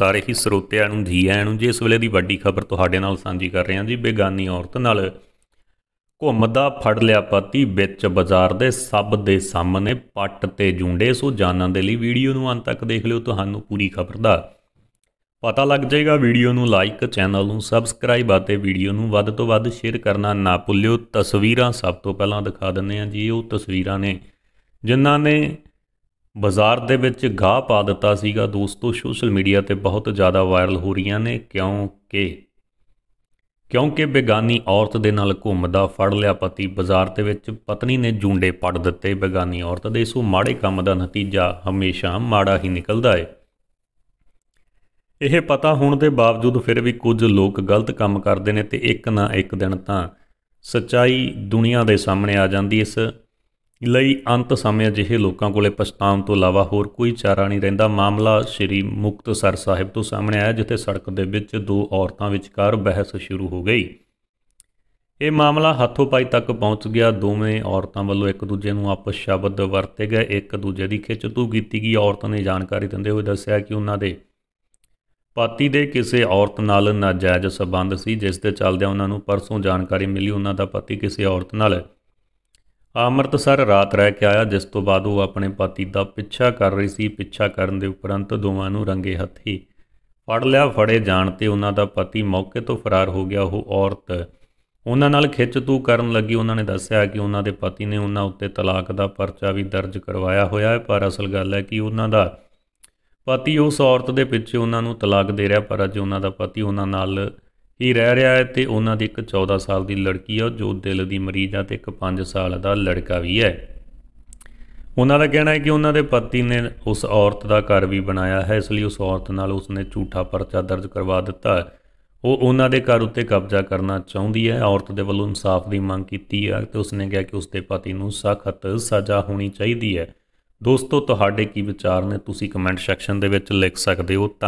ਸਾਰੇ ਹੀ ਸਰੋਤਿਆਂ ਨੂੰ ਜੀ ਆਇਆਂ ਨੂੰ ਜੀ ਇਸ ਵੇਲੇ ਦੀ ਵੱਡੀ ਖਬਰ ਤੁਹਾਡੇ ਨਾਲ ਸਾਂਝੀ ਕਰ ਰਹੇ ਹਾਂ ਜੀ ਬੇਗਾਨੀ ਔਰਤ ਨਾਲ ਘੁੰਮਦਾ ਫੜ ਲਿਆ ਪਤੀ ਵਿੱਚ ਬਾਜ਼ਾਰ ਦੇ ਸਭ ਦੇ ਸਾਹਮਣੇ ਪੱਟ ਤੇ ਜੁੰਡੇ ਸੋ ਜਾਨਾਂ ਦੇ ਲਈ ਵੀਡੀਓ ਨੂੰ ਅੰਤ ਤੱਕ ਦੇਖ ਲਿਓ ਤੁਹਾਨੂੰ ਪੂਰੀ ਖਬਰ ਦਾ ਪਤਾ ਲੱਗ ਜਾਏਗਾ ਵੀਡੀਓ ਨੂੰ ਲਾਈਕ ਚੈਨਲ ਨੂੰ ਸਬਸਕ੍ਰਾਈਬ ਅਤੇ ਵੀਡੀਓ ਨੂੰ ਵੱਧ ਤੋਂ ਵੱਧ ਸ਼ੇਅਰ ਕਰਨਾ ਨਾ ਭੁੱਲਿਓ ਤਸਵੀਰਾਂ ਸਭ ਤੋਂ ਪਹਿਲਾਂ ਦਿਖਾ ਦਿੰਨੇ ਆ ਜੀ ਉਹ ਤਸਵੀਰਾਂ ਨੇ ਜਿਨ੍ਹਾਂ ਨੇ ਬਾਜ਼ਾਰ ਦੇ ਵਿੱਚ ਗਾਹ ਪਾ ਦਿੱਤਾ ਸੀਗਾ ਦੋਸਤੋ ਸੋਸ਼ਲ ਮੀਡੀਆ ਤੇ ਬਹੁਤ ਜ਼ਿਆਦਾ ਵਾਇਰਲ ਹੋ ਰਹੀਆਂ ਨੇ ਕਿਉਂਕਿ ਕਿਉਂਕਿ ਬੇਗਾਨੀ ਔਰਤ ਦੇ ਨਾਲ ਘੁੰਮਦਾ ਫੜ ਲਿਆ ਪਤੀ ਬਾਜ਼ਾਰ ਦੇ ਵਿੱਚ ਪਤਨੀ ਨੇ ਜੁੰਡੇ ਪੜ ਦਿੱਤੇ ਬੇਗਾਨੀ ਔਰਤ ਦੇ ਇਸ ਮਾੜੇ ਕੰਮ ਦਾ ਨਤੀਜਾ ਹਮੇਸ਼ਾ ਮਾੜਾ ਹੀ ਨਿਕਲਦਾ ਹੈ ਇਹ ਪਤਾ ਹੋਣ ਦੇ ਬਾਵਜੂਦ ਫਿਰ ਵੀ ਕੁਝ ਲੋਕ ਗਲਤ ਕੰਮ ਕਰਦੇ ਨੇ ਤੇ ਇੱਕ ਨਾ ਇੱਕ ਦਿਨ ਤਾਂ ਸਚਾਈ ਦੁਨੀਆ ਦੇ ਸਾਹਮਣੇ ਆ ਜਾਂਦੀ ਇਸ ਲਈ ਅੰਤ ਸਮੇਂ ਅਜਿਹੇ ਲੋਕਾਂ ਕੋਲੇ ਪਛਤਾਉਣ ਤੋਂ ਇਲਾਵਾ ਹੋਰ ਕੋਈ ਚਾਰਾ ਨਹੀਂ ਰਹਿੰਦਾ ਮਾਮਲਾ ਸ਼੍ਰੀ ਮੁਕਤਸਰ ਸਾਹਿਬ ਤੋਂ ਸਾਹਮਣੇ ਆਇਆ ਜਿੱਥੇ ਸੜਕ ਦੇ ਵਿੱਚ ਦੋ ਔਰਤਾਂ ਵਿਚਕਾਰ ਬਹਿਸ ਸ਼ੁਰੂ ਹੋ ਗਈ ਇਹ ਮਾਮਲਾ ਹੱਥੋਂ ਪਾਈ ਤੱਕ ਪਹੁੰਚ ਗਿਆ ਦੋਵੇਂ ਔਰਤਾਂ ਵੱਲੋਂ ਇੱਕ ਦੂਜੇ ਨੂੰ ਆਪਸ ਸ਼ਬਦ ਵਰਤੇ ਗਏ ਇੱਕ ਦੂਜੇ ਦੀ ਖਿੱਚਤੂ ਕੀਤੀ ਗਈ ਔਰਤ ਨੇ ਜਾਣਕਾਰੀ ਦਿੰਦੇ ਹੋਏ ਦੱਸਿਆ ਕਿ ਉਹਨਾਂ ਦੇ ਪਾਤੀ ਦੇ ਕਿਸੇ ਔਰਤ ਨਾਲ ਨਾਜਾਇਜ਼ ਸਬੰਧ ਸੀ ਜਿਸ ਦੇ ਚੱਲਦਿਆਂ ਉਹਨਾਂ ਨੂੰ ਪਰਸੋਂ ਜਾਣਕਾਰੀ ਮਿਲੀ ਉਹਨਾਂ ਦਾ ਪਤੀ ਕਿਸੇ ਔਰਤ ਨਾਲ ਅੰਮ੍ਰਿਤਸਰ ਰਾਤ ਰਹਿ ਕੇ ਆਇਆ ਜਿਸ ਤੋਂ ਬਾਅਦ ਉਹ ਆਪਣੇ ਪਤੀ ਦਾ ਪਿੱਛਾ ਕਰ ਰਹੀ ਸੀ ਪਿੱਛਾ ਕਰਨ ਦੇ ਉਪਰੰਤ ਦੋਵਾਂ ਨੂੰ ਰੰਗੇ ਹੱਥੀ ਫੜ ਲਿਆ ਫੜੇ ਜਾਣ ਤੇ ਉਹਨਾਂ ਦਾ ਪਤੀ ਮੌਕੇ ਤੋਂ ਫਰਾਰ ਹੋ ਗਿਆ ਉਹ ਔਰਤ ਉਹਨਾਂ ਨਾਲ ਖਿੱਚ ਤੂ ਕਰਨ ਲੱਗੀ ਉਹਨਾਂ ਨੇ ਦੱਸਿਆ ਕਿ ਉਹਨਾਂ ਦੇ ਪਤੀ ਨੇ ਉਹਨਾਂ ਉੱਤੇ ਤਲਾਕ ਦਾ ਪਰਚਾ ਵੀ ਦਰਜ ਕਰਵਾਇਆ ਹੋਇਆ ਹੈ ਪਰ ਅਸਲ ਗੱਲ ਹੈ ਕਿ ਉਹਨਾਂ ਦਾ ਪਤੀ ਉਸ ਔਰਤ ਦੇ ਪਿੱਛੇ ਉਹਨਾਂ ਨੂੰ ਤਲਾਕ ਦੇ ਰਿਹਾ ਪਰ ਅਜੇ ਉਹਨਾਂ ਦਾ ਪਤੀ ਉਹਨਾਂ ਨਾਲ ਇਹ ਰਹਿ ਰਿਹਾ ਹੈ ਤੇ ਉਹਨਾਂ ਦੀ ਇੱਕ 14 ਸਾਲ ਦੀ ਲੜਕੀ ਆ ਜੋ ਦਿਲ ਦੀ ਮਰੀਜ਼ ਆ ਤੇ ਇੱਕ 5 ਸਾਲ ਦਾ ਲੜਕਾ ਵੀ ਹੈ ਉਹਨਾਂ ਦਾ ਕਹਿਣਾ ਹੈ ਕਿ ਉਹਨਾਂ ਦੇ ਪਤੀ ਨੇ ਉਸ ਔਰਤ ਦਾ ਘਰ ਵੀ ਬਣਾਇਆ ਹੈ ਇਸ ਲਈ ਉਸ ਔਰਤ ਨਾਲ ਉਸਨੇ ਝੂਠਾ ਪਰਚਾ ਦਰਜ ਕਰਵਾ ਦਿੱਤਾ ਉਹ ਉਹਨਾਂ ਦੇ ਘਰ ਉੱਤੇ ਕਬਜ਼ਾ ਕਰਨਾ ਚਾਹੁੰਦੀ ਹੈ ਔਰਤ ਦੇ ਵੱਲੋਂ ਇਨਸਾਫ ਦੀ ਮੰਗ ਕੀਤੀ ਹੈ ਤੇ ਉਸਨੇ ਕਿਹਾ ਕਿ ਉਸਦੇ ਪਤੀ ਨੂੰ ਸਖਤ ਸਜ਼ਾ ਹੋਣੀ ਚਾਹੀਦੀ ਹੈ ਦੋਸਤੋ ਤੁਹਾਡੇ ਕੀ ਵਿਚਾਰ ਨੇ ਤੁਸੀਂ ਕਮੈਂਟ ਸੈਕਸ਼ਨ ਦੇ ਵਿੱਚ ਲਿਖ ਸਕਦੇ ਹੋ